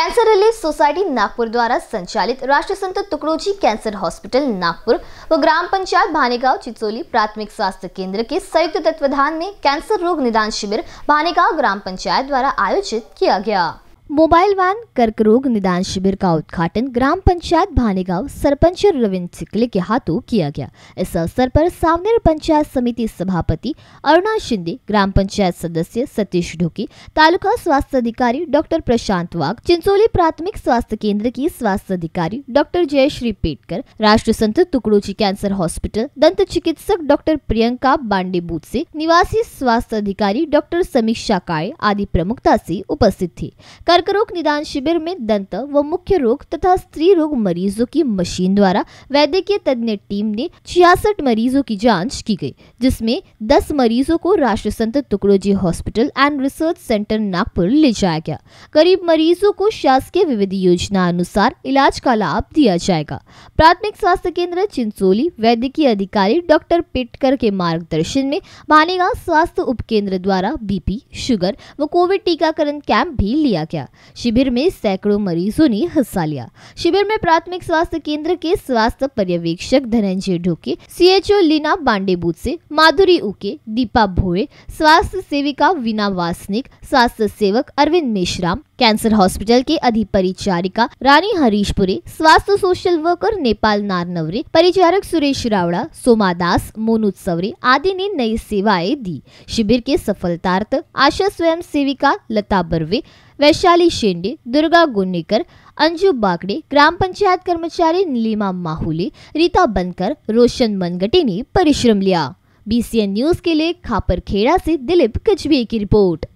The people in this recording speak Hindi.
कैंसर रिलीफ सोसाइटी नागपुर द्वारा संचालित राष्ट्रीय संत तुकड़ोजी कैंसर हॉस्पिटल नागपुर व ग्राम पंचायत भानेगांव चिचोली प्राथमिक स्वास्थ्य केंद्र के संयुक्त तत्वाधान में कैंसर रोग निदान शिविर भानेगांव ग्राम पंचायत द्वारा आयोजित किया गया मोबाइल वैन कर्क रोग निदान शिविर का उद्घाटन ग्राम पंचायत भानेगांव सरपंच रविंद्र सिकले के हाथों किया गया इस अवसर पर सावनेर पंचायत समिति सभापति अरुणा शिंदे ग्राम पंचायत सदस्य सतीश ढोकी तालुका स्वास्थ्य अधिकारी डॉक्टर प्रशांत वाघ चिंचोली प्राथमिक स्वास्थ्य केंद्र की स्वास्थ्य अधिकारी डॉक्टर जयश्री पेटकर राष्ट्र संत टुकड़ोजी कैंसर हॉस्पिटल दंत चिकित्सक डॉक्टर प्रियंका बांडे बूथ से निवासी स्वास्थ्य अधिकारी डॉक्टर समीक्षा काय आदि प्रमुखता से उपस्थित थे कर्क रोग निदान शिविर में दंत व मुख्य रोग तथा स्त्री रोग मरीजों की मशीन द्वारा वैद्यकीय तज्ञ टीम ने छियासठ मरीजों की जांच की गई जिसमें 10 मरीजों को Rashtra Sant Tukdoji hospital and research centre Nagpur ले जाया गया करीब मरीजों को शासकीय विविध योजना अनुसार इलाज का लाभ दिया जाएगा प्राथमिक स्वास्थ्य केंद्र चिंचोली वैद्यकीय अधिकारी डॉक्टर पेटकर के मार्गदर्शन में भानेगा स्वास्थ्य उप द्वारा बीपी शुगर व कोविड टीकाकरण कैंप भी लिया गया शिविर में सैकड़ों मरीजों ने हिस्सा लिया शिविर में प्राथमिक स्वास्थ्य केंद्र के स्वास्थ्य पर्यवेक्षक धनंजय ढोके सीएचओ लीना बांडेबूत से माधुरी उके दीपा भोए स्वास्थ्य सेविका वीना वासनिक स्वास्थ्य सेवक अरविंद मेश्राम कैंसर हॉस्पिटल के अधिपरिचारिका रानी हरीशपुरे स्वास्थ्य सोशल वर्कर नेपाल नारनवरे परिचारक सुरेश रावड़ा सोमा दास मोनू सवरे आदि ने नई सेवाएं दी शिविर के सफलतार्थ आशा स्वयं सेविका लता बर्वे वैशाली शेंडे दुर्गा गुन्नीकर अंजू बागड़े ग्राम पंचायत कर्मचारी नीलिमा माहुली रीता बनकर रोशन मनगटी ने परिश्रम लिया बीसीएन न्यूज के लिए खापर खेड़ा से दिलीप कचबे की रिपोर्ट